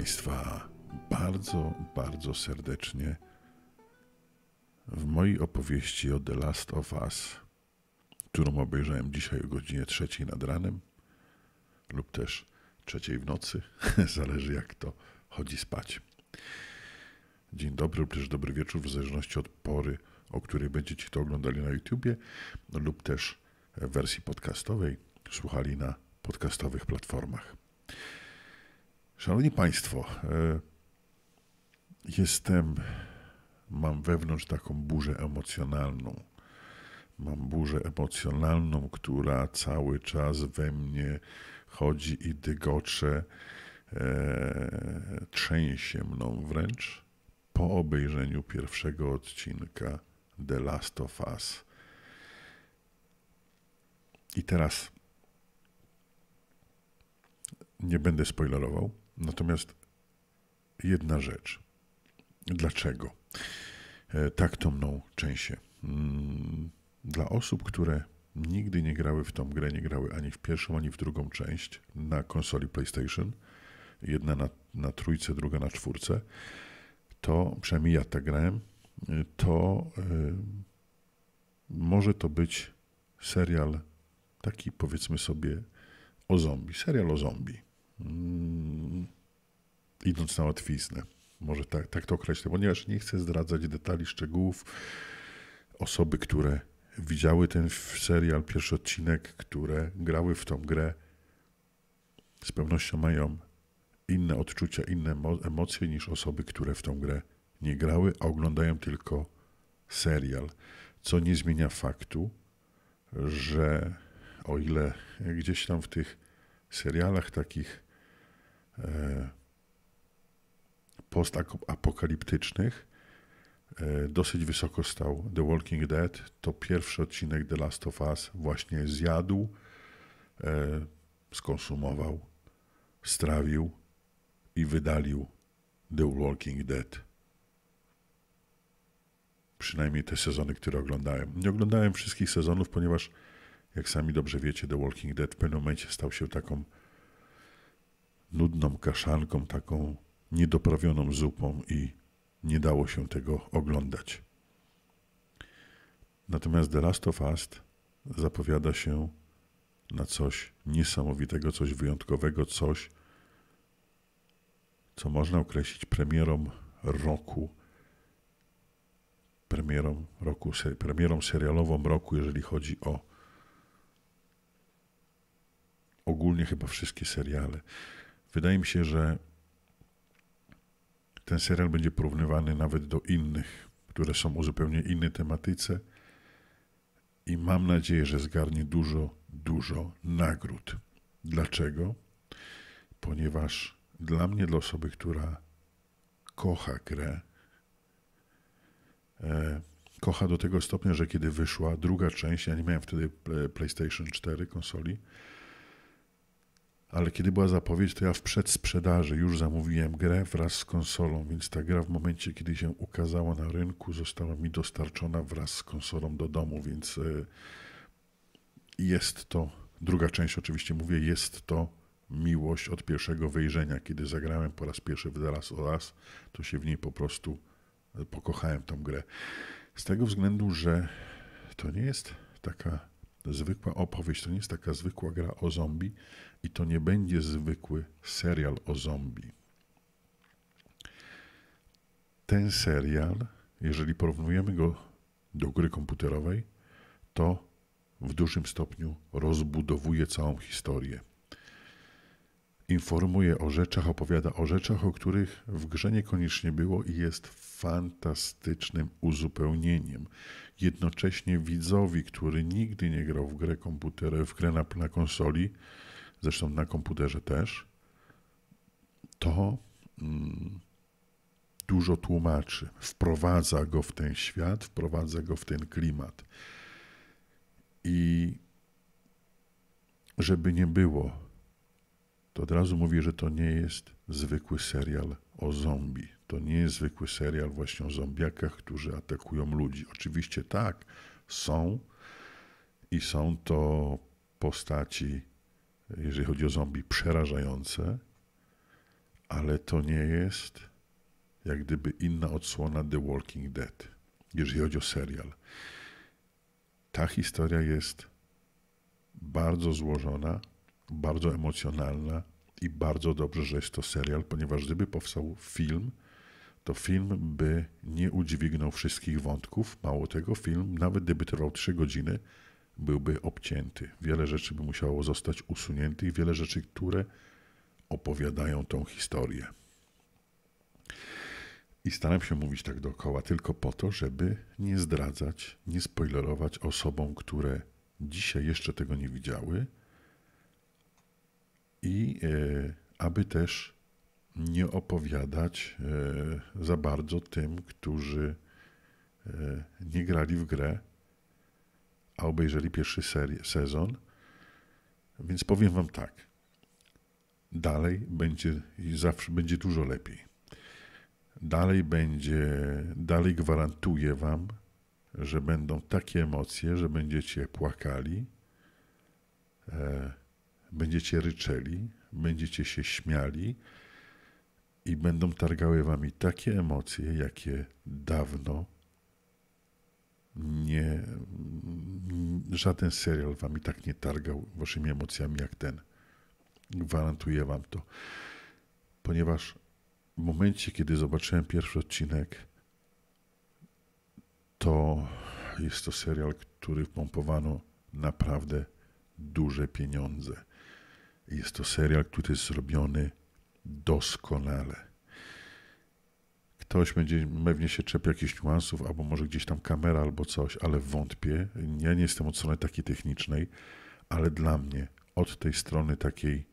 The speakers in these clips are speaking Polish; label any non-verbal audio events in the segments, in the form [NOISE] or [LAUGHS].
Państwa bardzo, bardzo serdecznie w mojej opowieści o The Last of Us, którą obejrzałem dzisiaj o godzinie trzeciej nad ranem lub też trzeciej w nocy, [LAUGHS] zależy jak to chodzi spać. Dzień dobry lub też dobry wieczór, w zależności od pory, o której będziecie to oglądali na YouTubie lub też w wersji podcastowej, słuchali na podcastowych platformach. Szanowni Państwo, e, jestem, mam wewnątrz taką burzę emocjonalną. Mam burzę emocjonalną, która cały czas we mnie chodzi i dygocze, e, trzęsie mną wręcz po obejrzeniu pierwszego odcinka The Last of Us. I teraz nie będę spoilerował Natomiast jedna rzecz. Dlaczego e, tak to mną częsie? Mm, dla osób, które nigdy nie grały w tą grę, nie grały ani w pierwszą, ani w drugą część na konsoli PlayStation, jedna na, na trójce, druga na czwórce, to przynajmniej ja tak grałem, e, to e, może to być serial taki, powiedzmy sobie, o zombie. Serial o zombie. Mm, idąc na łatwiznę. Może tak, tak to określę, ponieważ nie chcę zdradzać detali, szczegółów. Osoby, które widziały ten serial, pierwszy odcinek, które grały w tą grę, z pewnością mają inne odczucia, inne emocje niż osoby, które w tą grę nie grały, a oglądają tylko serial. Co nie zmienia faktu, że o ile gdzieś tam w tych serialach takich e, postapokaliptycznych. E, dosyć wysoko stał The Walking Dead. To pierwszy odcinek The Last of Us właśnie zjadł, e, skonsumował, strawił i wydalił The Walking Dead. Przynajmniej te sezony, które oglądałem. Nie oglądałem wszystkich sezonów, ponieważ, jak sami dobrze wiecie, The Walking Dead w pewnym momencie stał się taką nudną kaszanką, taką niedoprawioną zupą i nie dało się tego oglądać. Natomiast The Last of Us zapowiada się na coś niesamowitego, coś wyjątkowego, coś, co można określić premierą roku, premierą, roku, premierą serialową roku, jeżeli chodzi o ogólnie chyba wszystkie seriale. Wydaje mi się, że ten serial będzie porównywany nawet do innych, które są o zupełnie innej tematyce i mam nadzieję, że zgarnie dużo, dużo nagród. Dlaczego? Ponieważ dla mnie, dla osoby, która kocha grę, e, kocha do tego stopnia, że kiedy wyszła druga część, ja nie miałem wtedy e, PlayStation 4 konsoli, ale kiedy była zapowiedź, to ja w przedsprzedaży już zamówiłem grę wraz z konsolą, więc ta gra w momencie, kiedy się ukazała na rynku, została mi dostarczona wraz z konsolą do domu, więc e, jest to, druga część oczywiście mówię, jest to miłość od pierwszego wejrzenia. Kiedy zagrałem po raz pierwszy w The raz, to się w niej po prostu e, pokochałem tą grę. Z tego względu, że to nie jest taka zwykła opowieść, to nie jest taka zwykła gra o zombie, i to nie będzie zwykły serial o zombie. Ten serial, jeżeli porównujemy go do gry komputerowej, to w dużym stopniu rozbudowuje całą historię. Informuje o rzeczach, opowiada o rzeczach, o których w grze niekoniecznie było i jest fantastycznym uzupełnieniem. Jednocześnie widzowi, który nigdy nie grał w grę komputerową, w grę na, na konsoli, zresztą na komputerze też, to mm, dużo tłumaczy, wprowadza go w ten świat, wprowadza go w ten klimat. I żeby nie było, to od razu mówię, że to nie jest zwykły serial o zombie. To nie jest zwykły serial właśnie o zombiakach, którzy atakują ludzi. Oczywiście tak, są i są to postaci jeżeli chodzi o zombie, przerażające, ale to nie jest jak gdyby inna odsłona The Walking Dead, jeżeli chodzi o serial. Ta historia jest bardzo złożona, bardzo emocjonalna i bardzo dobrze, że jest to serial, ponieważ gdyby powstał film, to film by nie udźwignął wszystkich wątków. Mało tego, film, nawet gdyby trwał 3 godziny, byłby obcięty. Wiele rzeczy by musiało zostać usuniętych, wiele rzeczy, które opowiadają tą historię. I staram się mówić tak dookoła tylko po to, żeby nie zdradzać, nie spoilerować osobom, które dzisiaj jeszcze tego nie widziały i e, aby też nie opowiadać e, za bardzo tym, którzy e, nie grali w grę, a obejrzeli pierwszy serię, sezon. Więc powiem Wam tak. Dalej będzie i zawsze będzie dużo lepiej. Dalej będzie, dalej gwarantuję Wam, że będą takie emocje, że będziecie płakali, e, będziecie ryczeli, będziecie się śmiali i będą targały Wami takie emocje, jakie dawno nie, mm, żaden serial wam i tak nie targał waszymi emocjami jak ten. Gwarantuję wam to. Ponieważ w momencie, kiedy zobaczyłem pierwszy odcinek, to jest to serial, który wpompowano naprawdę duże pieniądze. Jest to serial, który jest zrobiony doskonale ktoś będzie pewnie się czepiał jakichś niuansów, albo może gdzieś tam kamera, albo coś, ale wątpię. Ja nie jestem od strony takiej technicznej, ale dla mnie od tej strony takiej,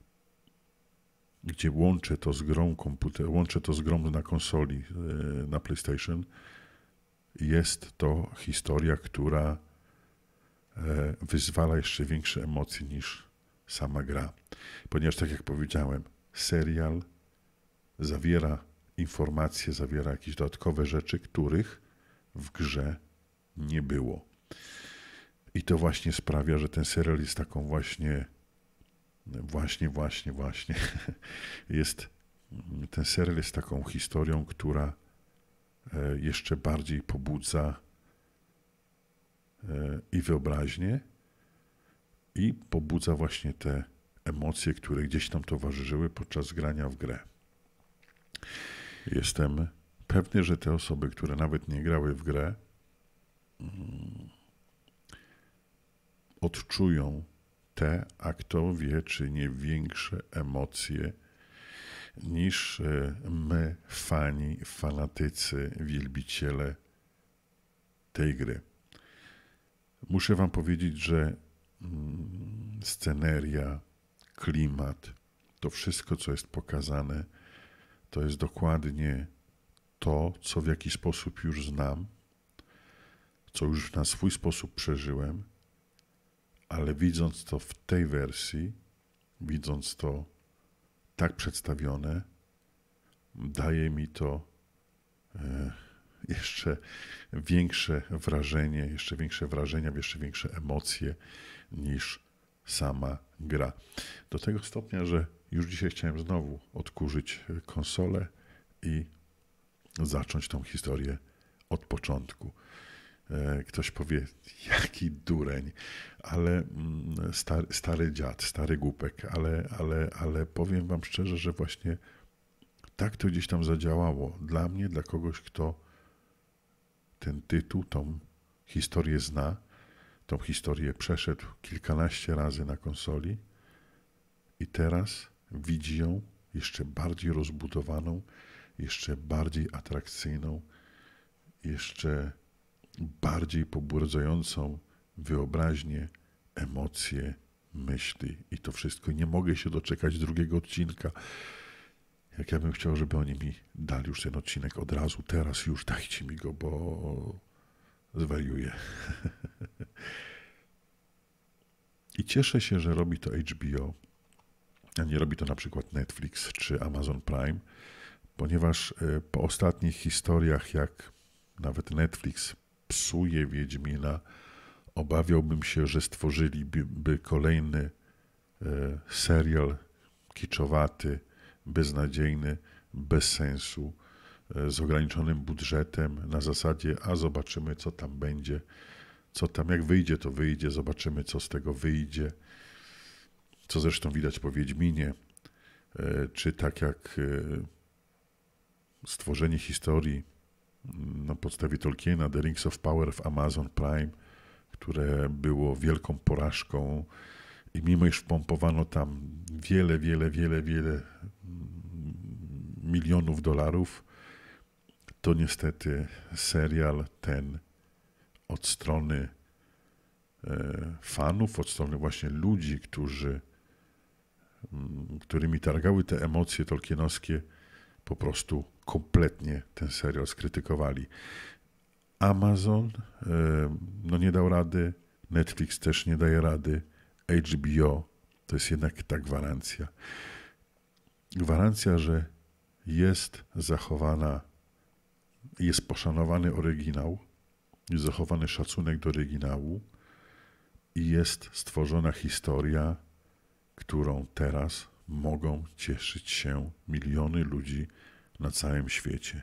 gdzie łączę to z grą komputer, łączę to z grą na konsoli, e, na PlayStation, jest to historia, która e, wyzwala jeszcze większe emocje niż sama gra. Ponieważ, tak jak powiedziałem, serial zawiera informacje, zawiera jakieś dodatkowe rzeczy, których w grze nie było. I to właśnie sprawia, że ten serial jest taką właśnie, właśnie, właśnie, właśnie, [LAUGHS] jest, ten serial jest taką historią, która e, jeszcze bardziej pobudza e, i wyobraźnię, i pobudza właśnie te emocje, które gdzieś tam towarzyszyły podczas grania w grę. Jestem pewny, że te osoby, które nawet nie grały w grę, mm, odczują te, a kto wie, czy nie większe emocje niż e, my, fani, fanatycy, wielbiciele tej gry. Muszę Wam powiedzieć, że mm, sceneria, klimat, to wszystko, co jest pokazane, to jest dokładnie to, co w jakiś sposób już znam, co już na swój sposób przeżyłem, ale widząc to w tej wersji, widząc to tak przedstawione, daje mi to e, jeszcze większe wrażenie, jeszcze większe wrażenia, jeszcze większe emocje niż sama gra. Do tego stopnia, że już dzisiaj chciałem znowu odkurzyć konsolę i zacząć tą historię od początku. E, ktoś powie, jaki dureń, ale mm, stary, stary dziad, stary głupek, ale, ale, ale powiem Wam szczerze, że właśnie tak to gdzieś tam zadziałało. Dla mnie, dla kogoś, kto ten tytuł, tą historię zna, Tą historię przeszedł kilkanaście razy na konsoli i teraz widzi ją jeszcze bardziej rozbudowaną, jeszcze bardziej atrakcyjną, jeszcze bardziej pobudzającą wyobraźnię, emocje, myśli i to wszystko. Nie mogę się doczekać drugiego odcinka. Jak ja bym chciał, żeby oni mi dali już ten odcinek od razu, teraz już dajcie mi go, bo zwariuje. [LAUGHS] I cieszę się, że robi to HBO, a nie robi to na przykład Netflix czy Amazon Prime, ponieważ e, po ostatnich historiach, jak nawet Netflix psuje Wiedźmina, obawiałbym się, że stworzyliby kolejny e, serial kiczowaty, beznadziejny, bez sensu, E, z ograniczonym budżetem na zasadzie, a zobaczymy, co tam będzie, co tam, jak wyjdzie, to wyjdzie, zobaczymy, co z tego wyjdzie, co zresztą widać po Wiedźminie, e, czy tak jak e, stworzenie historii na podstawie Tolkiena, The Rings of Power w Amazon Prime, które było wielką porażką i mimo iż wpompowano tam wiele, wiele, wiele, wiele milionów dolarów, to niestety serial ten od strony e, fanów, od strony właśnie ludzi, którzy, mm, którymi targały te emocje tolkienowskie, po prostu kompletnie ten serial skrytykowali. Amazon e, no nie dał rady, Netflix też nie daje rady, HBO to jest jednak ta gwarancja. Gwarancja, że jest zachowana jest poszanowany oryginał, jest zachowany szacunek do oryginału i jest stworzona historia, którą teraz mogą cieszyć się miliony ludzi na całym świecie.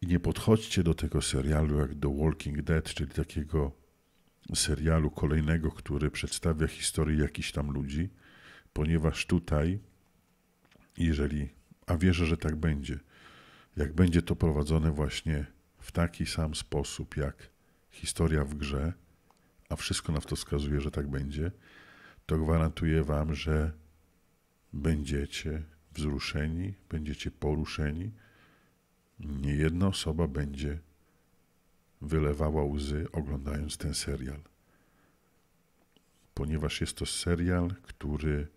I nie podchodźcie do tego serialu jak do Walking Dead, czyli takiego serialu kolejnego, który przedstawia historię jakichś tam ludzi, ponieważ tutaj, jeżeli, a wierzę, że tak będzie, jak będzie to prowadzone właśnie w taki sam sposób jak historia w grze, a wszystko na to wskazuje, że tak będzie, to gwarantuję Wam, że będziecie wzruszeni, będziecie poruszeni. Nie jedna osoba będzie wylewała łzy oglądając ten serial. Ponieważ jest to serial, który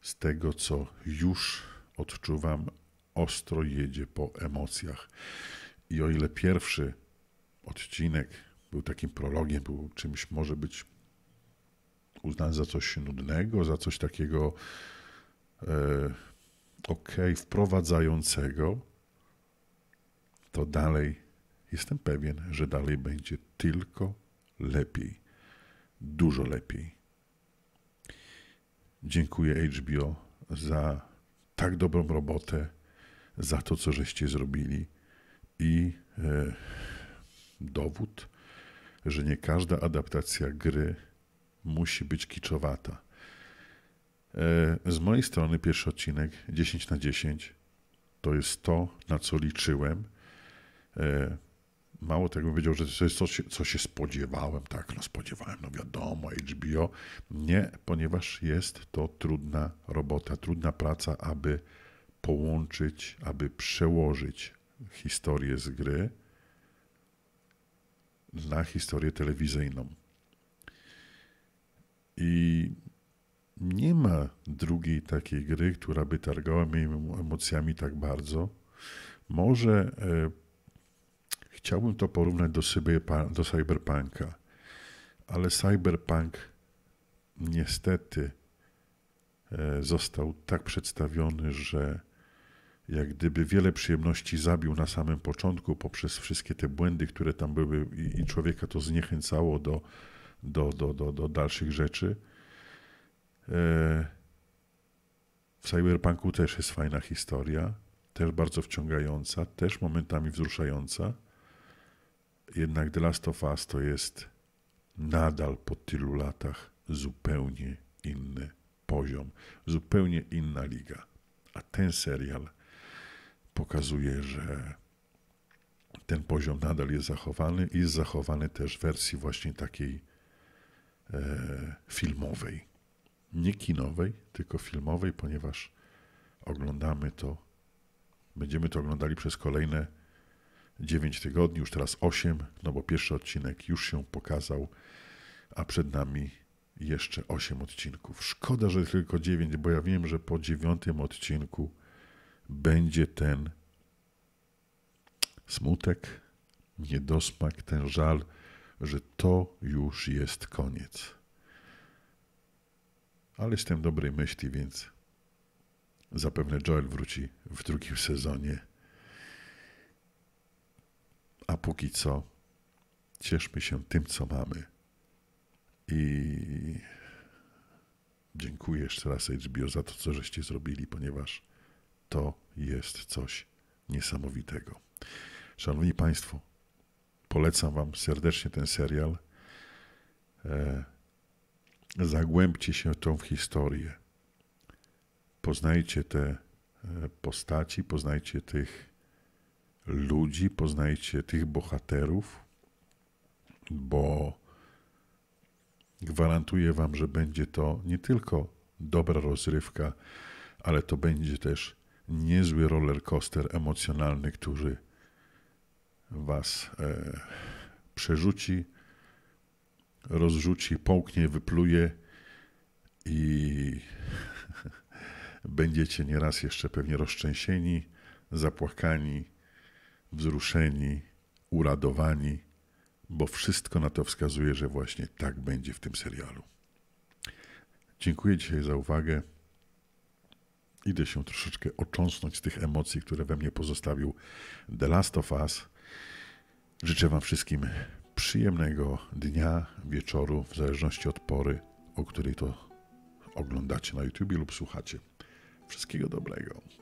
z tego co już odczuwam, ostro jedzie po emocjach. I o ile pierwszy odcinek był takim prologiem, był czymś może być uznany za coś nudnego, za coś takiego e, ok, wprowadzającego, to dalej jestem pewien, że dalej będzie tylko lepiej. Dużo lepiej. Dziękuję HBO za tak dobrą robotę za to, co żeście zrobili. I e, dowód, że nie każda adaptacja gry musi być kiczowata. E, z mojej strony pierwszy odcinek 10 na 10 to jest to, na co liczyłem. E, mało tego wiedział, że to jest coś, co się spodziewałem. Tak, no spodziewałem, no wiadomo, HBO. Nie, ponieważ jest to trudna robota, trudna praca, aby połączyć, aby przełożyć historię z gry na historię telewizyjną. I nie ma drugiej takiej gry, która by targała moimi emocjami tak bardzo. Może e, chciałbym to porównać do, do cyberpunka, ale cyberpunk niestety e, został tak przedstawiony, że jak gdyby wiele przyjemności zabił na samym początku poprzez wszystkie te błędy, które tam były i, i człowieka to zniechęcało do, do, do, do, do dalszych rzeczy. E, w Cyberpunku też jest fajna historia, też bardzo wciągająca, też momentami wzruszająca. Jednak The Last of Us to jest nadal po tylu latach zupełnie inny poziom, zupełnie inna liga. A ten serial pokazuje, że ten poziom nadal jest zachowany i jest zachowany też w wersji właśnie takiej e, filmowej. Nie kinowej, tylko filmowej, ponieważ oglądamy to, będziemy to oglądali przez kolejne 9 tygodni, już teraz 8, no bo pierwszy odcinek już się pokazał, a przed nami jeszcze 8 odcinków. Szkoda, że tylko 9, bo ja wiem, że po 9 odcinku będzie ten smutek, niedosmak, ten żal, że to już jest koniec. Ale jestem dobrej myśli, więc zapewne Joel wróci w drugim sezonie. A póki co, cieszmy się tym, co mamy. I dziękuję jeszcze raz HBO za to, co żeście zrobili, ponieważ to jest coś niesamowitego. Szanowni Państwo, polecam Wam serdecznie ten serial. E, zagłębcie się tą w historię. Poznajcie te e, postaci, poznajcie tych ludzi, poznajcie tych bohaterów, bo gwarantuję Wam, że będzie to nie tylko dobra rozrywka, ale to będzie też niezły roller coaster emocjonalny, który was e, przerzuci, rozrzuci, połknie, wypluje i [LAUGHS] będziecie nieraz jeszcze pewnie rozczęsieni, zapłakani, wzruszeni, uradowani, bo wszystko na to wskazuje, że właśnie tak będzie w tym serialu. Dziękuję dzisiaj za uwagę idę się troszeczkę ocząsnąć z tych emocji, które we mnie pozostawił The Last of Us. Życzę Wam wszystkim przyjemnego dnia, wieczoru, w zależności od pory, o której to oglądacie na YouTube lub słuchacie. Wszystkiego dobrego.